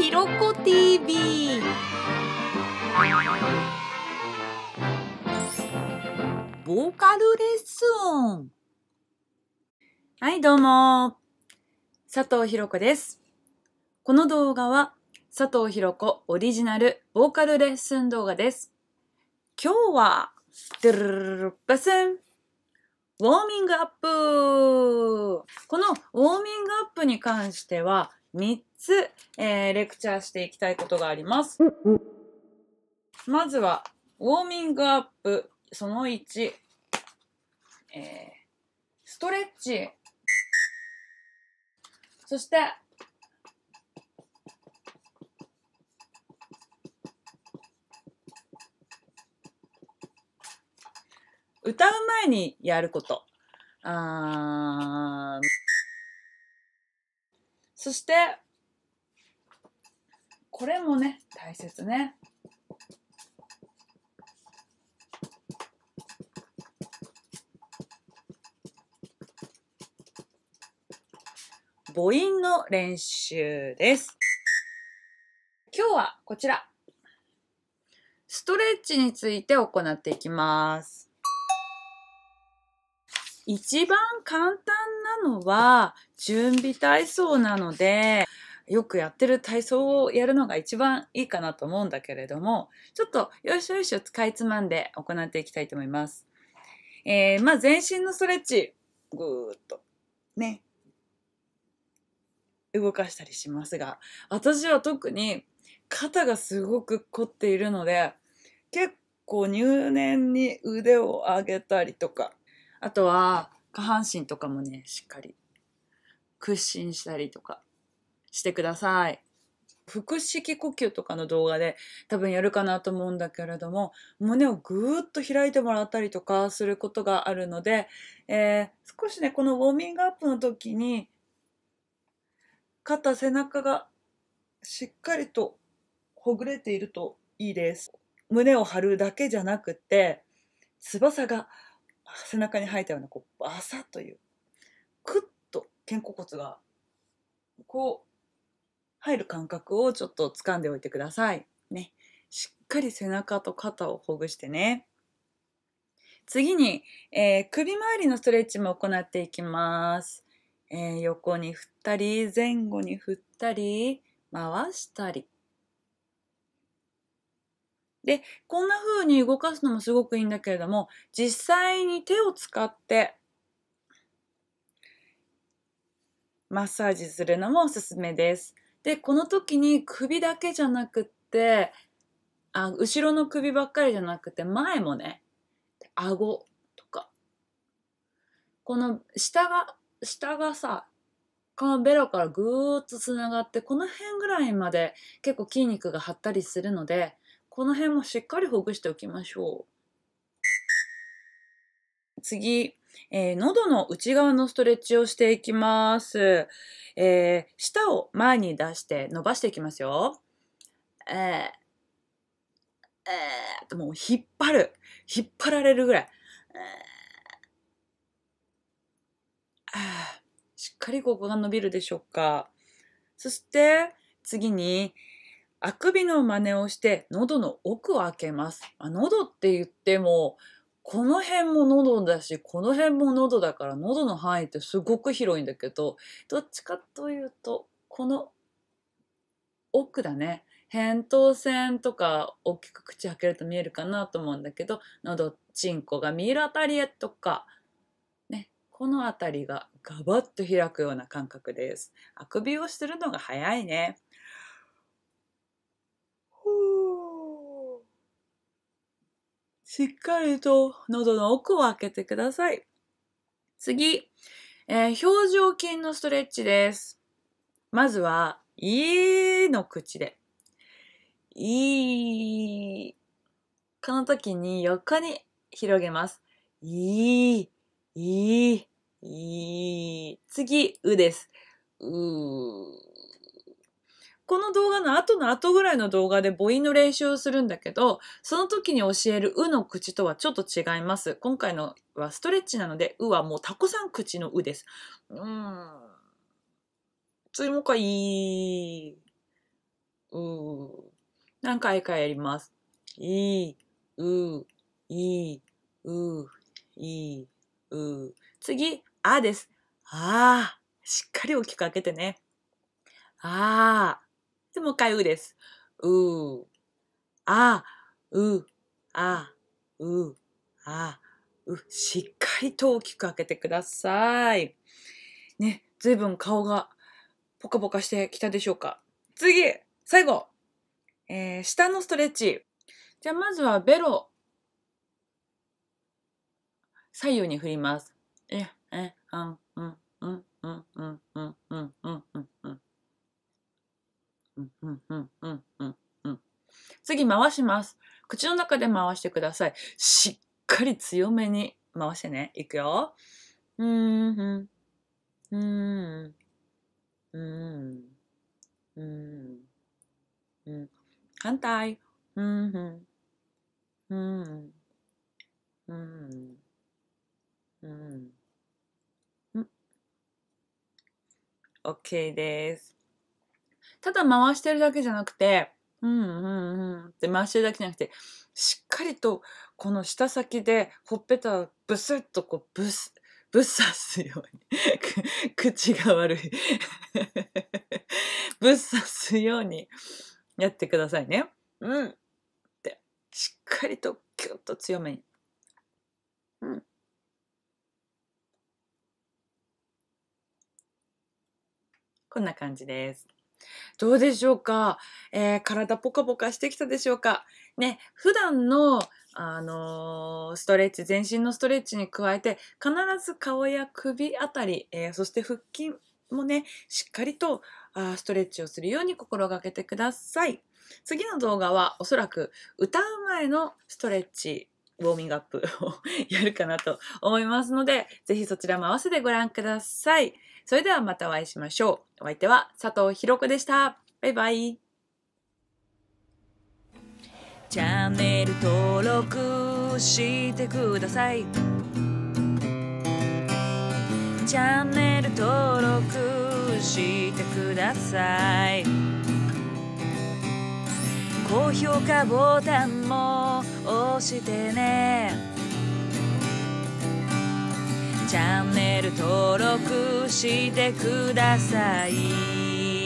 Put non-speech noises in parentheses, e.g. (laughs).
ひろこ TV ボーカルレッスンはいどうも佐藤ひろこですこの動画は佐藤ひろこオリジナルボーカルレッスン動画です今日はドゥルルルバスンウォーミングアップこのウォーミングアップに関しては3つ、えー、レクチャーしていきたいことがあります。まずは、ウォーミングアップ、その1、えー、ストレッチ、そして、歌う前にやること。あーそして、これもね、大切ね。母音の練習です。今日はこちら。ストレッチについて行っていきます。一番簡単のは準備体操なので、よくやってる体操をやるのが一番いいかなと思うんだけれども、ちょっとよいしょよいしょ使いつまんで行っていきたいと思います。えー、まあ全身のストレッチ、ぐーっとね、動かしたりしますが、私は特に肩がすごく凝っているので、結構入念に腕を上げたりとか、あとは下半身とかもね、しっかり屈伸したりとかしてください。腹式呼吸とかの動画で多分やるかなと思うんだけれども胸をぐーっと開いてもらったりとかすることがあるので、えー、少しねこのウォーミングアップの時に肩背中がしっかりとほぐれているといいです胸を張るだけじゃなくて翼が背中に生えたようなこうバサッというクッと肩甲骨がこう入る感覚をちょっと掴んでおいてください。ね、しっかり背中と肩をほぐしてね。次に、えー、首周りのストレッチも行っていきます。えー、横に振ったり前後に振ったり回したりで、こんな風に動かすのもすごくいいんだけれども、実際に手を使ってマッサージするのもおすすめです。で、この時に首だけじゃなくって、あ後ろの首ばっかりじゃなくて前もね、顎とか、この下が、下がさ、このベロからぐーっとつながって、この辺ぐらいまで結構筋肉が張ったりするので、この辺もしっかりほぐしておきましょう。次、えー、喉の内側のストレッチをしていきます。えー、舌を前に出して伸ばしていきますよ。えー、えー、もう引っ張る。引っ張られるぐらい。えー、しっかりここが伸びるでしょうか。そして、次に、あくびの真似をして喉の奥を開けます。まあ、喉って言っても、この辺も喉だし、この辺も喉だから、喉の範囲ってすごく広いんだけど、どっちかというと、この奥だね。扁桃腺とか大きく口開けると見えるかなと思うんだけど、喉、チンコが見えるあたりへとか、ね、このあたりがガバッと開くような感覚です。あくびをするのが早いね。しっかりと喉の奥を開けてください。次、えー、表情筋のストレッチです。まずは、いーの口で。いー。この時に横に広げます。いー、いー、いー。次、うです。うー。この動画の後の後ぐらいの動画で母音の練習をするんだけど、その時に教えるうの口とはちょっと違います。今回のはストレッチなので、うはもうタコさん口のうです。うーん。次もかい。うー。何回かやります。い、う、い、う、い、う。次、あです。あー。しっかり大きく開けてね。あー。で、もう一回うです。うー、あ、う、あ、う、あ、う。しっかりと大きく開けてください。ね、ずいぶん顔がポカポカしてきたでしょうか。次最後えー、下のストレッチ。じゃあまずはベロ、左右に振ります。え、え、あん、うん、うん、うん、うん、うん、うん、うん、うん。うんうんうんうんうん。次回します。口の中で回してください。しっかり強めに回してね。いくよ。うん、うん、うん、うん、うん、うん。うん、うん、うん、うん、うん。OK です。ただ回してるだけじゃなくて、うんうんうんって回してるだけじゃなくて、しっかりとこの舌先でほっぺたをブスッとこうブス、ぶ (laughs) っ刺すように口が悪いぶっ (laughs) 刺すようにやってくださいね。うん。って、しっかりとキュッと強めに。うん。こんな感じです。どうでしょうか、えー、体ポカポカしてきたでしょうかね、普段の、あのー、ストレッチ、全身のストレッチに加えて、必ず顔や首あたり、えー、そして腹筋もね、しっかりとあストレッチをするように心がけてください。次の動画はおそらく歌う前のストレッチウォーミングアップを (laughs) やるかなと思いますので、ぜひそちらも合わせてご覧ください。それではまたお会いしましょう。お相手は佐藤ひろでした。バイバイ。チャンネル登録してください。チャンネル登録してください。高評価ボタンも押してね。チャンネル登録してください